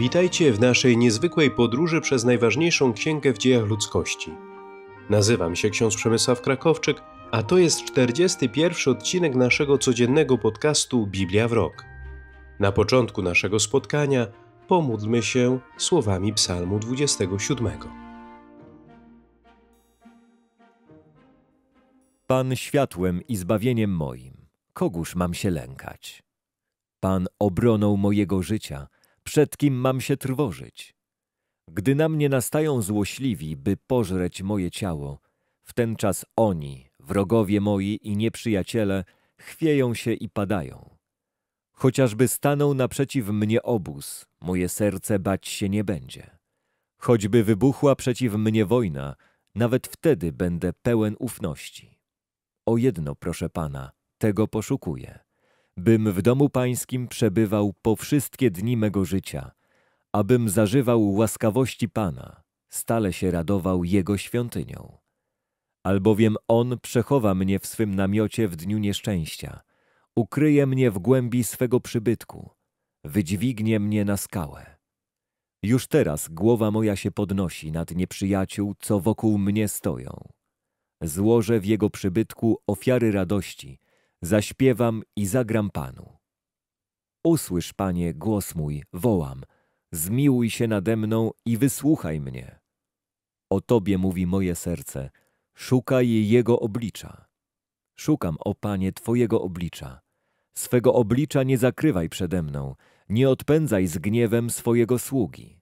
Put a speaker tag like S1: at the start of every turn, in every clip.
S1: Witajcie w naszej niezwykłej podróży przez najważniejszą księgę w dziejach ludzkości. Nazywam się ksiądz Przemysław Krakowczyk, a to jest 41 odcinek naszego codziennego podcastu Biblia w rok. Na początku naszego spotkania pomódlmy się słowami Psalmu 27.
S2: Pan światłem i zbawieniem moim, kogóż mam się lękać? Pan obroną mojego życia – przed kim mam się trwożyć? Gdy na mnie nastają złośliwi, by pożreć moje ciało, w ten czas oni, wrogowie moi i nieprzyjaciele, chwieją się i padają. Chociażby stanął naprzeciw mnie obóz, moje serce bać się nie będzie. Choćby wybuchła przeciw mnie wojna, nawet wtedy będę pełen ufności. O jedno proszę Pana, tego poszukuję – bym w domu pańskim przebywał po wszystkie dni mego życia, abym zażywał łaskawości Pana, stale się radował Jego świątynią. Albowiem On przechowa mnie w swym namiocie w dniu nieszczęścia, ukryje mnie w głębi swego przybytku, wydźwignie mnie na skałę. Już teraz głowa moja się podnosi nad nieprzyjaciół, co wokół mnie stoją. Złożę w jego przybytku ofiary radości – zaśpiewam i zagram Panu. Usłysz, Panie, głos mój, wołam, zmiłuj się nade mną i wysłuchaj mnie. O Tobie mówi moje serce, szukaj Jego oblicza. Szukam, o Panie, Twojego oblicza. Swego oblicza nie zakrywaj przede mną, nie odpędzaj z gniewem swojego sługi.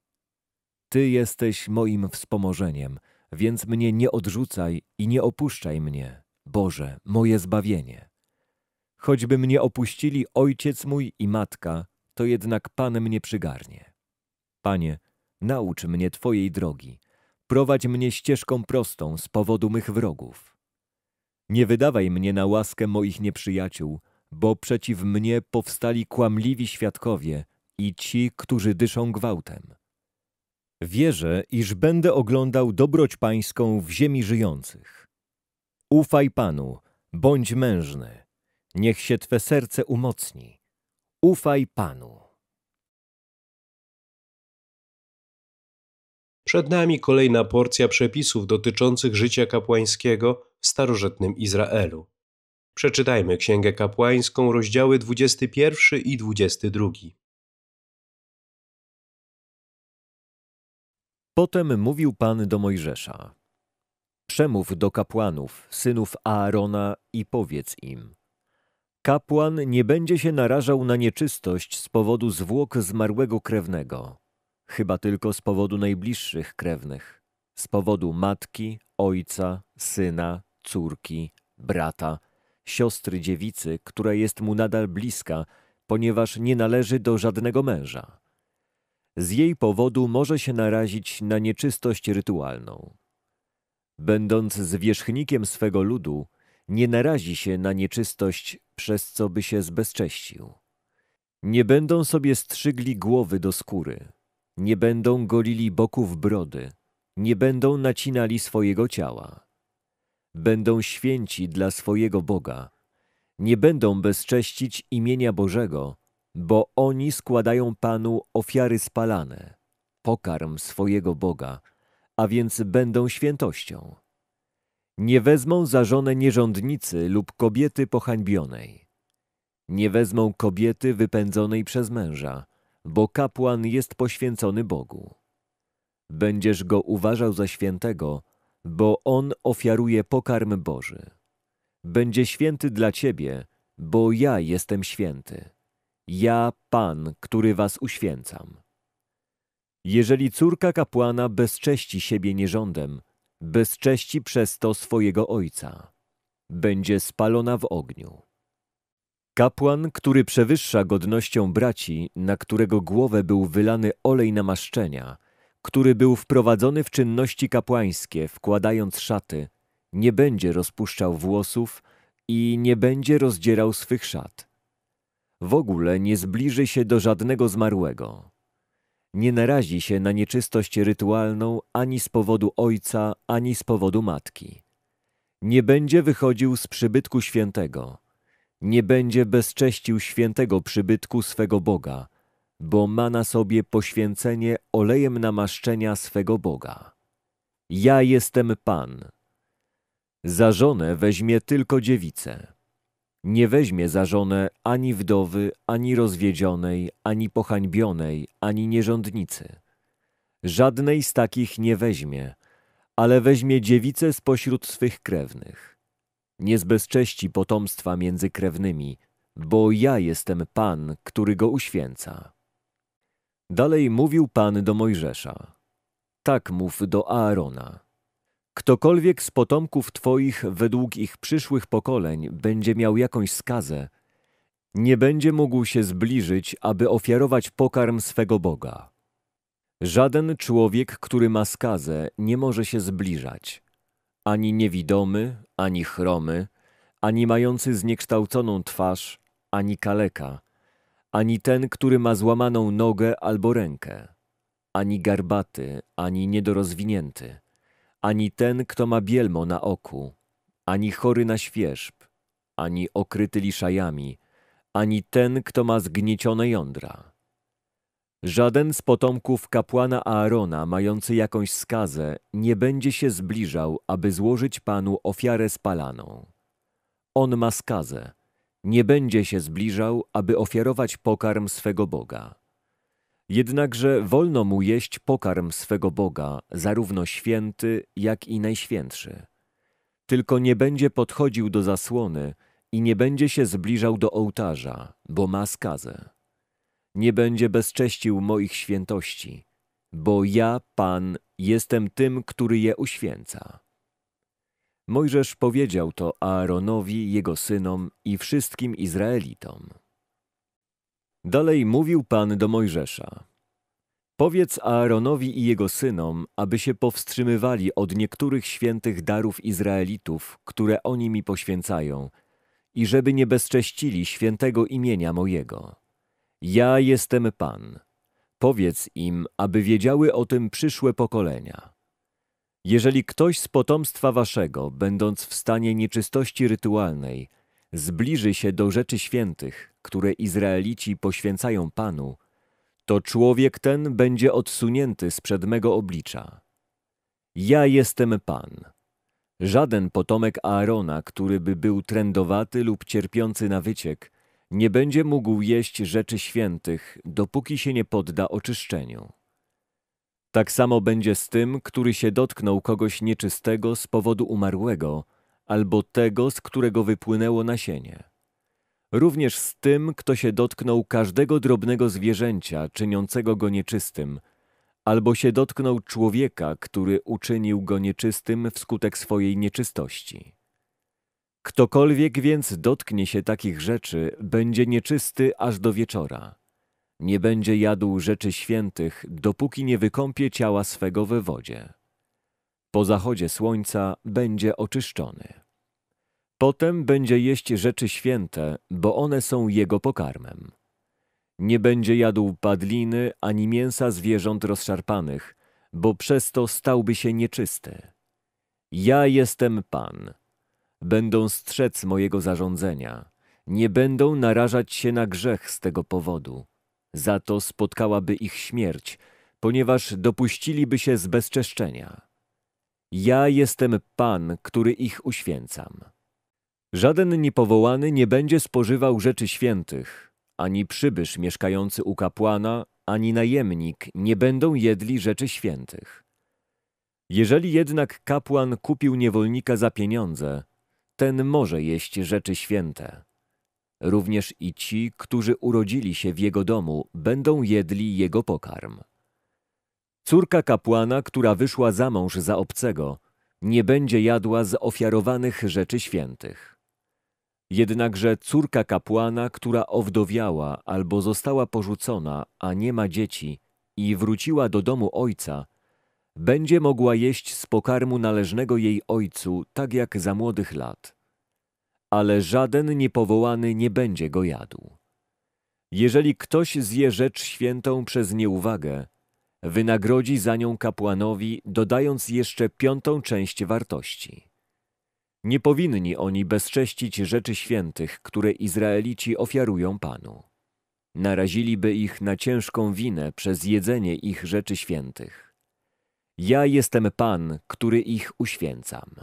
S2: Ty jesteś moim wspomożeniem, więc mnie nie odrzucaj i nie opuszczaj mnie, Boże, moje zbawienie. Choćby mnie opuścili ojciec mój i matka, to jednak Pan mnie przygarnie. Panie, naucz mnie Twojej drogi, prowadź mnie ścieżką prostą z powodu mych wrogów. Nie wydawaj mnie na łaskę moich nieprzyjaciół, bo przeciw mnie powstali kłamliwi świadkowie i ci, którzy dyszą gwałtem. Wierzę, iż będę oglądał dobroć pańską w ziemi żyjących. Ufaj Panu, bądź mężny. Niech się Twe serce umocni. Ufaj Panu.
S1: Przed nami kolejna porcja przepisów dotyczących życia kapłańskiego w starożytnym Izraelu. Przeczytajmy Księgę Kapłańską, rozdziały 21 i 22.
S2: Potem mówił Pan do Mojżesza: Przemów do kapłanów, synów Aarona i powiedz im: Kapłan nie będzie się narażał na nieczystość z powodu zwłok zmarłego krewnego, chyba tylko z powodu najbliższych krewnych, z powodu matki, ojca, syna, córki, brata, siostry dziewicy, która jest mu nadal bliska, ponieważ nie należy do żadnego męża. Z jej powodu może się narazić na nieczystość rytualną. Będąc zwierzchnikiem swego ludu, nie narazi się na nieczystość, przez co by się zbezcześcił. Nie będą sobie strzygli głowy do skóry, nie będą golili boków brody, nie będą nacinali swojego ciała. Będą święci dla swojego Boga, nie będą bezcześcić imienia Bożego, bo oni składają Panu ofiary spalane, pokarm swojego Boga, a więc będą świętością. Nie wezmą za żonę nierządnicy lub kobiety pohańbionej. Nie wezmą kobiety wypędzonej przez męża, bo kapłan jest poświęcony Bogu. Będziesz go uważał za świętego, bo on ofiaruje pokarm Boży. Będzie święty dla ciebie, bo ja jestem święty. Ja, Pan, który was uświęcam. Jeżeli córka kapłana bezcześci siebie nierządem, bezcześci przez to swojego ojca. Będzie spalona w ogniu. Kapłan, który przewyższa godnością braci, na którego głowę był wylany olej namaszczenia, który był wprowadzony w czynności kapłańskie, wkładając szaty, nie będzie rozpuszczał włosów i nie będzie rozdzierał swych szat. W ogóle nie zbliży się do żadnego zmarłego nie narazi się na nieczystość rytualną ani z powodu ojca, ani z powodu matki. Nie będzie wychodził z przybytku świętego, nie będzie bezcześcił świętego przybytku swego Boga, bo ma na sobie poświęcenie olejem namaszczenia swego Boga. Ja jestem Pan. Za żonę weźmie tylko dziewicę. Nie weźmie za żonę ani wdowy, ani rozwiedzionej, ani pohańbionej, ani nierządnicy. Żadnej z takich nie weźmie, ale weźmie dziewicę spośród swych krewnych. Nie zbezcześci potomstwa między krewnymi, bo ja jestem Pan, który go uświęca. Dalej mówił Pan do Mojżesza. Tak mów do Aarona Ktokolwiek z potomków Twoich według ich przyszłych pokoleń będzie miał jakąś skazę, nie będzie mógł się zbliżyć, aby ofiarować pokarm swego Boga. Żaden człowiek, który ma skazę, nie może się zbliżać. Ani niewidomy, ani chromy, ani mający zniekształconą twarz, ani kaleka, ani ten, który ma złamaną nogę albo rękę, ani garbaty, ani niedorozwinięty ani ten, kto ma bielmo na oku, ani chory na świerzb, ani okryty liszajami, ani ten, kto ma zgniecione jądra. Żaden z potomków kapłana Aarona, mający jakąś skazę, nie będzie się zbliżał, aby złożyć Panu ofiarę spalaną. On ma skazę, nie będzie się zbliżał, aby ofiarować pokarm swego Boga. Jednakże wolno mu jeść pokarm swego Boga, zarówno święty, jak i najświętszy. Tylko nie będzie podchodził do zasłony i nie będzie się zbliżał do ołtarza, bo ma skazę. Nie będzie bezcześcił moich świętości, bo ja, Pan, jestem tym, który je uświęca. Mojżesz powiedział to Aaronowi, jego synom i wszystkim Izraelitom. Dalej mówił Pan do Mojżesza. Powiedz Aaronowi i jego synom, aby się powstrzymywali od niektórych świętych darów Izraelitów, które oni mi poświęcają, i żeby nie bezcześcili świętego imienia mojego. Ja jestem Pan. Powiedz im, aby wiedziały o tym przyszłe pokolenia. Jeżeli ktoś z potomstwa waszego, będąc w stanie nieczystości rytualnej, zbliży się do rzeczy świętych, które Izraelici poświęcają Panu, to człowiek ten będzie odsunięty z przed mego oblicza. Ja jestem Pan. Żaden potomek Aarona, który by był trędowaty lub cierpiący na wyciek, nie będzie mógł jeść rzeczy świętych, dopóki się nie podda oczyszczeniu. Tak samo będzie z tym, który się dotknął kogoś nieczystego z powodu umarłego, albo tego, z którego wypłynęło nasienie. Również z tym, kto się dotknął każdego drobnego zwierzęcia, czyniącego go nieczystym, albo się dotknął człowieka, który uczynił go nieczystym wskutek swojej nieczystości. Ktokolwiek więc dotknie się takich rzeczy, będzie nieczysty aż do wieczora. Nie będzie jadł rzeczy świętych, dopóki nie wykąpie ciała swego we wodzie. Po zachodzie słońca będzie oczyszczony. Potem będzie jeść rzeczy święte, bo one są jego pokarmem. Nie będzie jadł padliny ani mięsa zwierząt rozszarpanych, bo przez to stałby się nieczysty. Ja jestem Pan. Będą strzec mojego zarządzenia. Nie będą narażać się na grzech z tego powodu. Za to spotkałaby ich śmierć, ponieważ dopuściliby się zbezczeszczenia. Ja jestem Pan, który ich uświęcam. Żaden niepowołany nie będzie spożywał rzeczy świętych, ani przybysz mieszkający u kapłana, ani najemnik nie będą jedli rzeczy świętych. Jeżeli jednak kapłan kupił niewolnika za pieniądze, ten może jeść rzeczy święte. Również i ci, którzy urodzili się w jego domu, będą jedli jego pokarm. Córka kapłana, która wyszła za mąż za obcego, nie będzie jadła z ofiarowanych rzeczy świętych. Jednakże córka kapłana, która owdowiała albo została porzucona, a nie ma dzieci i wróciła do domu ojca, będzie mogła jeść z pokarmu należnego jej ojcu, tak jak za młodych lat. Ale żaden niepowołany nie będzie go jadł. Jeżeli ktoś zje rzecz świętą przez nieuwagę, wynagrodzi za nią kapłanowi, dodając jeszcze piątą część wartości. Nie powinni oni bezcześcić rzeczy świętych, które Izraelici ofiarują Panu. Naraziliby ich na ciężką winę przez jedzenie ich rzeczy świętych. Ja jestem Pan, który ich uświęcam.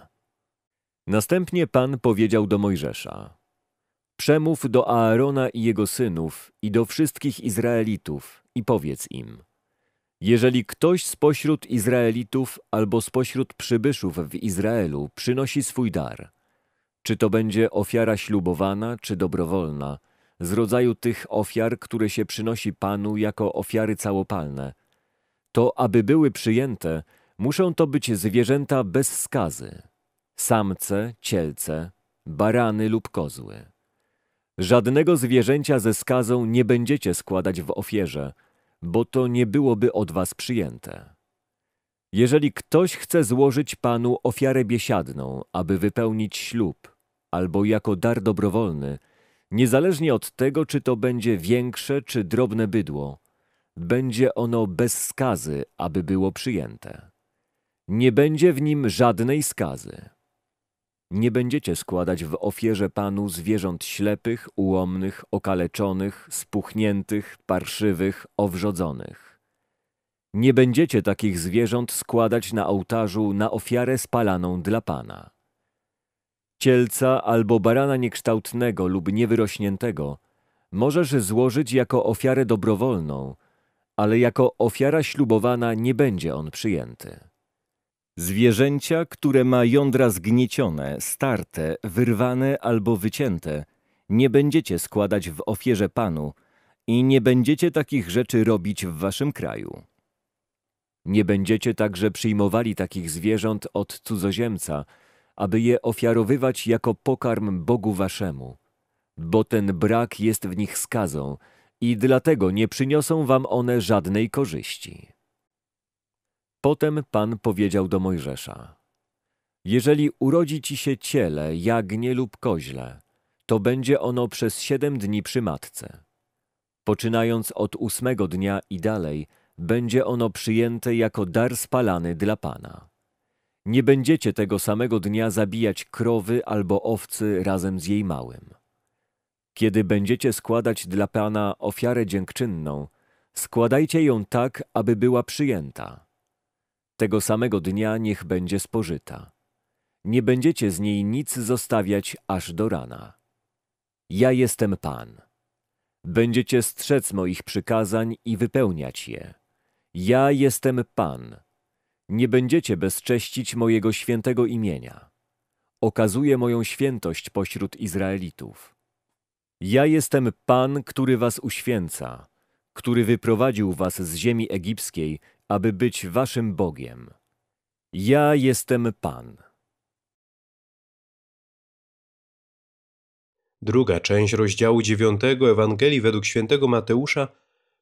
S2: Następnie Pan powiedział do Mojżesza: Przemów do Aarona i jego synów i do wszystkich Izraelitów i powiedz im: jeżeli ktoś spośród Izraelitów albo spośród przybyszów w Izraelu przynosi swój dar, czy to będzie ofiara ślubowana, czy dobrowolna, z rodzaju tych ofiar, które się przynosi Panu jako ofiary całopalne, to aby były przyjęte, muszą to być zwierzęta bez skazy, samce, cielce, barany lub kozły. Żadnego zwierzęcia ze skazą nie będziecie składać w ofierze – bo to nie byłoby od was przyjęte. Jeżeli ktoś chce złożyć Panu ofiarę biesiadną, aby wypełnić ślub, albo jako dar dobrowolny, niezależnie od tego, czy to będzie większe czy drobne bydło, będzie ono bez skazy, aby było przyjęte. Nie będzie w nim żadnej skazy. Nie będziecie składać w ofierze Panu zwierząt ślepych, ułomnych, okaleczonych, spuchniętych, parszywych, owrzodzonych. Nie będziecie takich zwierząt składać na ołtarzu na ofiarę spalaną dla Pana. Cielca albo barana niekształtnego lub niewyrośniętego możesz złożyć jako ofiarę dobrowolną, ale jako ofiara ślubowana nie będzie on przyjęty. Zwierzęcia, które ma jądra zgniecione, starte, wyrwane albo wycięte, nie będziecie składać w ofierze Panu i nie będziecie takich rzeczy robić w waszym kraju. Nie będziecie także przyjmowali takich zwierząt od cudzoziemca, aby je ofiarowywać jako pokarm Bogu waszemu, bo ten brak jest w nich skazą i dlatego nie przyniosą wam one żadnej korzyści. Potem Pan powiedział do Mojżesza: Jeżeli urodzi ci się ciele, jagnie lub koźle, to będzie ono przez siedem dni przy matce. Poczynając od ósmego dnia i dalej, będzie ono przyjęte jako dar spalany dla Pana. Nie będziecie tego samego dnia zabijać krowy albo owcy razem z jej małym. Kiedy będziecie składać dla Pana ofiarę dziękczynną, składajcie ją tak, aby była przyjęta. Tego samego dnia niech będzie spożyta. Nie będziecie z niej nic zostawiać aż do rana. Ja jestem Pan. Będziecie strzec moich przykazań i wypełniać je. Ja jestem Pan. Nie będziecie bezcześcić mojego świętego imienia. Okazuję moją świętość pośród Izraelitów. Ja jestem Pan, który was uświęca, który wyprowadził was z ziemi egipskiej aby być waszym Bogiem. Ja jestem Pan. Druga część rozdziału 9
S1: Ewangelii według świętego Mateusza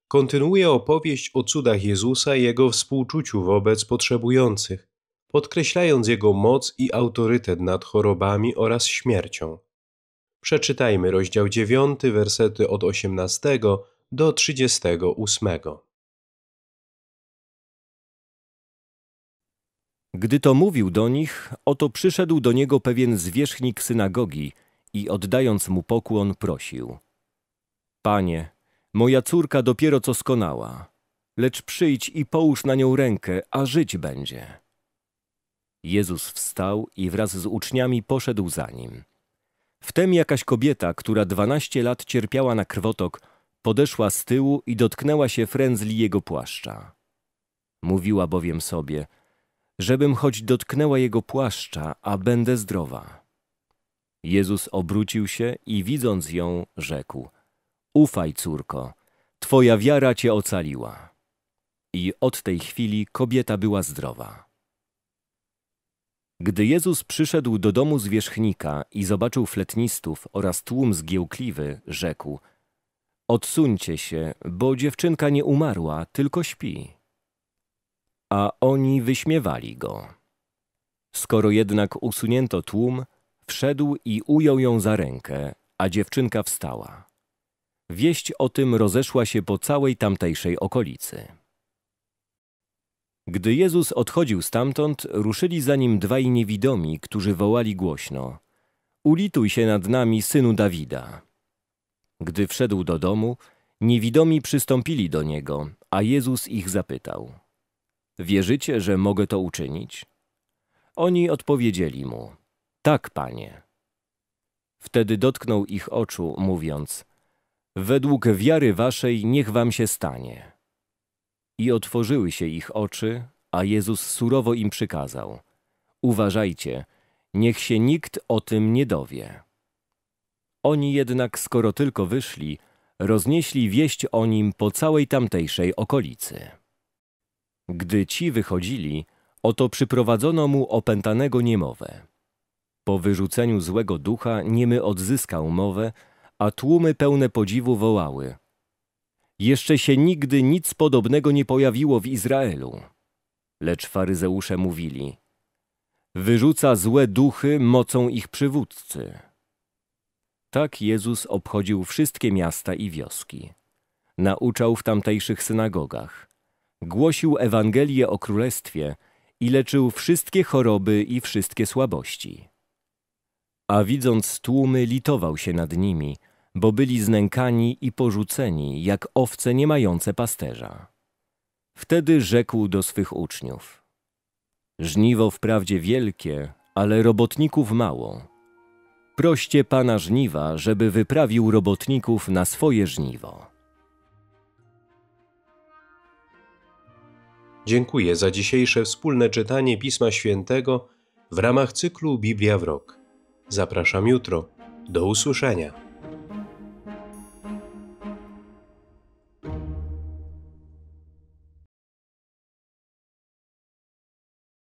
S1: kontynuuje opowieść o cudach Jezusa i jego współczuciu wobec potrzebujących, podkreślając jego moc i autorytet nad chorobami oraz śmiercią. Przeczytajmy rozdział 9, wersety od 18 do 38.
S2: Gdy to mówił do nich, oto przyszedł do niego pewien zwierzchnik synagogi i oddając mu pokłon prosił. Panie, moja córka dopiero co skonała, lecz przyjdź i połóż na nią rękę, a żyć będzie. Jezus wstał i wraz z uczniami poszedł za nim. Wtem jakaś kobieta, która dwanaście lat cierpiała na krwotok, podeszła z tyłu i dotknęła się frędzli jego płaszcza. Mówiła bowiem sobie – żebym choć dotknęła jego płaszcza, a będę zdrowa. Jezus obrócił się i widząc ją, rzekł: Ufaj, córko, twoja wiara cię ocaliła. I od tej chwili kobieta była zdrowa. Gdy Jezus przyszedł do domu zwierzchnika i zobaczył fletnistów oraz tłum zgiełkliwy, rzekł: Odsuńcie się, bo dziewczynka nie umarła, tylko śpi a oni wyśmiewali go. Skoro jednak usunięto tłum, wszedł i ujął ją za rękę, a dziewczynka wstała. Wieść o tym rozeszła się po całej tamtejszej okolicy. Gdy Jezus odchodził stamtąd, ruszyli za nim dwaj niewidomi, którzy wołali głośno: Ulituj się nad nami, synu Dawida. Gdy wszedł do domu, niewidomi przystąpili do niego, a Jezus ich zapytał: Wierzycie, że mogę to uczynić? Oni odpowiedzieli mu, tak, panie. Wtedy dotknął ich oczu, mówiąc, według wiary waszej niech wam się stanie. I otworzyły się ich oczy, a Jezus surowo im przykazał, uważajcie, niech się nikt o tym nie dowie. Oni jednak, skoro tylko wyszli, roznieśli wieść o nim po całej tamtejszej okolicy. Gdy ci wychodzili, oto przyprowadzono mu opętanego niemowę. Po wyrzuceniu złego ducha niemy odzyskał mowę, a tłumy pełne podziwu wołały. Jeszcze się nigdy nic podobnego nie pojawiło w Izraelu. Lecz faryzeusze mówili, wyrzuca złe duchy mocą ich przywódcy. Tak Jezus obchodził wszystkie miasta i wioski. Nauczał w tamtejszych synagogach – Głosił Ewangelię o Królestwie i leczył wszystkie choroby i wszystkie słabości. A widząc tłumy, litował się nad nimi, bo byli znękani i porzuceni, jak owce nie mające pasterza. Wtedy rzekł do swych uczniów: Żniwo wprawdzie wielkie, ale robotników mało. Proście pana żniwa, żeby wyprawił robotników na swoje żniwo.
S1: Dziękuję za dzisiejsze wspólne czytanie Pisma Świętego w ramach cyklu Biblia w Rok. Zapraszam jutro. Do usłyszenia.